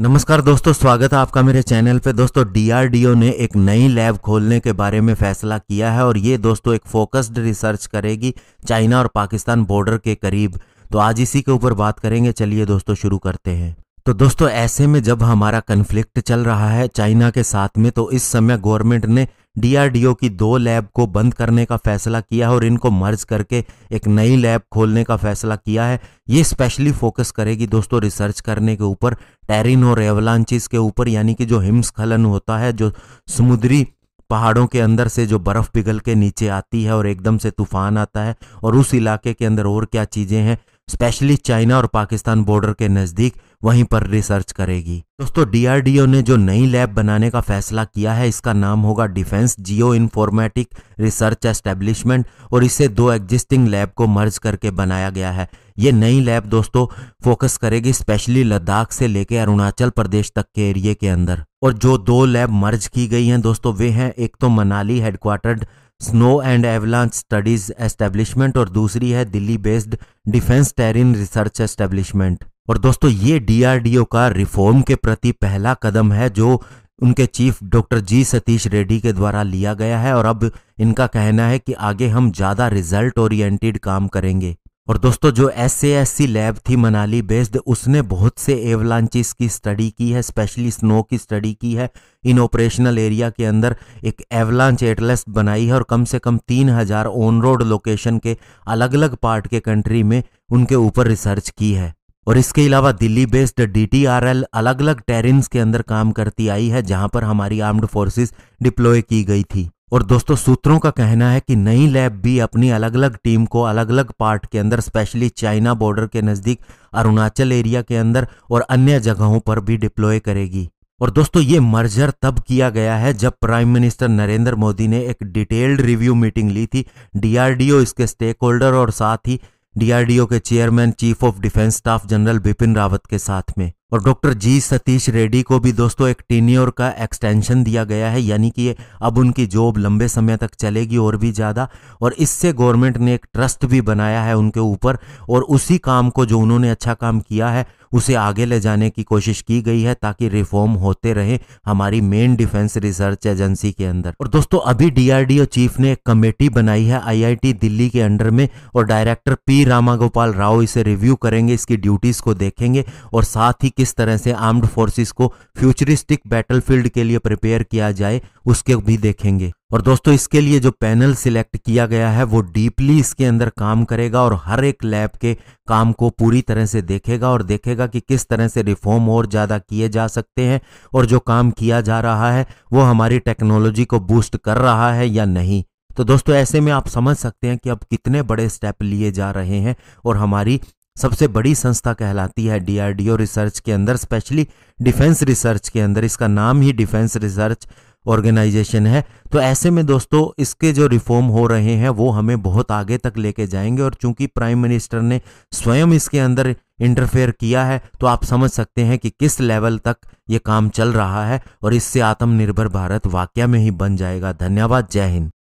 नमस्कार दोस्तों स्वागत है आपका मेरे चैनल पे दोस्तों डीआरडीओ ने एक नई लैब खोलने के बारे में फैसला किया है और ये दोस्तों एक फोकस्ड रिसर्च करेगी चाइना और पाकिस्तान बॉर्डर के करीब तो आज इसी के ऊपर बात करेंगे चलिए दोस्तों शुरू करते हैं तो दोस्तों ऐसे में जब हमारा कन्फ्लिक्ट चल रहा है चाइना के साथ में तो इस समय गवर्नमेंट ने डीआरडीओ की दो लैब को बंद करने का फैसला किया है और इनको मर्ज करके एक नई लैब खोलने का फैसला किया है ये स्पेशली फोकस करेगी दोस्तों रिसर्च करने के ऊपर टेरिन और एवलांचिस के ऊपर यानी कि जो हिमस्खलन होता है जो समुद्री पहाड़ों के अंदर से जो बर्फ़ पिघल के नीचे आती है और एकदम से तूफान आता है और उस इलाके के अंदर और क्या चीज़ें हैं स्पेशली चाइना और पाकिस्तान बॉर्डर के नज़दीक वहीं पर रिसर्च करेगी दोस्तों डीआरडीओ ने जो नई लैब बनाने का फैसला किया है इसका नाम होगा defence geo informatic research establishment और इसे दो एग्जिस्टिंग लैब को मर्ज करके बनाया गया है ये नई लैब दोस्तों फोकस करेगी स्पेशली लद्दाख से लेकर अरुणाचल प्रदेश तक के एरिए के अंदर और जो दो लैब मर्ज की गई हैं दोस्तों वे हैं एक तो Manali headquartered snow and avalanche studies establishment और दूसरी है Delhi based defence terrain research establishment और दोस्तों ये डीआरडीओ का रिफॉर्म के प्रति पहला कदम है जो उनके chief doctor G Satish Reddy के द्वारा लिया गया है और अब इनका कहना है कि आगे हम ज़्यादा रिजल्ट ओरिएंटेड काम करेंगे और दोस्तों जो एस एस सी लैब थी मनाली बेस्ड उसने बहुत से एवलांचिस की स्टडी की है स्पेशली स्नो की स्टडी की है इन ऑपरेशनल एरिया के अंदर एक एवलांच एटलस बनाई है और कम से कम तीन हज़ार ऑन रोड लोकेशन के अलग अलग पार्ट के कंट्री में उनके ऊपर रिसर्च की है और इसके अलावा दिल्ली बेस्ड डी अलग अलग टेरिन के अंदर काम करती आई है जहां पर हमारी आर्म्ड फोर्सेस डिप्लॉय की गई थी और दोस्तों सूत्रों का कहना है कि नई लैब भी अपनी अलग अलग टीम को अलग अलग पार्ट के अंदर स्पेशली चाइना बॉर्डर के नज़दीक अरुणाचल एरिया के अंदर और अन्य जगहों पर भी डिप्लॉय करेगी और दोस्तों ये मर्जर तब किया गया है जब प्राइम मिनिस्टर नरेंद्र मोदी ने एक डिटेल्ड रिव्यू मीटिंग ली थी डीआरडीओ इसके स्टेक होल्डर और साथ ही डीआरडीओ के chairman chief of defence staff general Bipin Rawat के साथ में और डॉक्टर जी सतीश रेड्डी को भी दोस्तों एक टीनियर का एक्सटेंशन दिया गया है यानी कि अब उनकी जॉब लंबे समय तक चलेगी और भी ज़्यादा और इससे गवर्नमेंट ने एक ट्रस्ट भी बनाया है उनके ऊपर और उसी काम को जो उन्होंने अच्छा काम किया है उसे आगे ले जाने की कोशिश की गई है ताकि रिफॉर्म होते रहे हमारी मेन डिफेंस रिसर्च एजेंसी के अंदर और दोस्तों अभी डीआरडीओ चीफ ने एक कमेटी बनाई है आईआईटी दिल्ली के अंडर में और डायरेक्टर पी रामा गोपाल राव इसे रिव्यू करेंगे इसकी ड्यूटीज को देखेंगे और साथ ही किस तरह से आर्म्ड फोर्सेस को फ्यूचरिस्टिक बैटलफील्ड के लिए प्रिपेयर किया जाए उसके भी देखेंगे और दोस्तों इसके लिए जो पैनल सिलेक्ट किया गया है वो डीपली इसके अंदर काम करेगा और हर एक लैब के काम को पूरी तरह से देखेगा और देखेगा कि किस तरह से रिफॉर्म और ज़्यादा किए जा सकते हैं और जो काम किया जा रहा है वो हमारी टेक्नोलॉजी को बूस्ट कर रहा है या नहीं तो दोस्तों ऐसे में आप समझ सकते हैं कि अब कितने बड़े स्टेप लिए जा रहे हैं और हमारी सबसे बड़ी संस्था कहलाती है डीआरडीओ रिसर्च के अंदर स्पेशली डिफेंस रिसर्च के अंदर इसका नाम ही डिफेंस रिसर्च ऑर्गेनाइजेशन है तो ऐसे में दोस्तों इसके जो रिफॉर्म हो रहे हैं वो हमें बहुत आगे तक लेके जाएंगे और चूंकि प्राइम मिनिस्टर ने स्वयं इसके अंदर इंटरफेयर किया है तो आप समझ सकते हैं कि किस लेवल तक ये काम चल रहा है और इससे आत्मनिर्भर भारत वाक्य में ही बन जाएगा धन्यवाद जय हिंद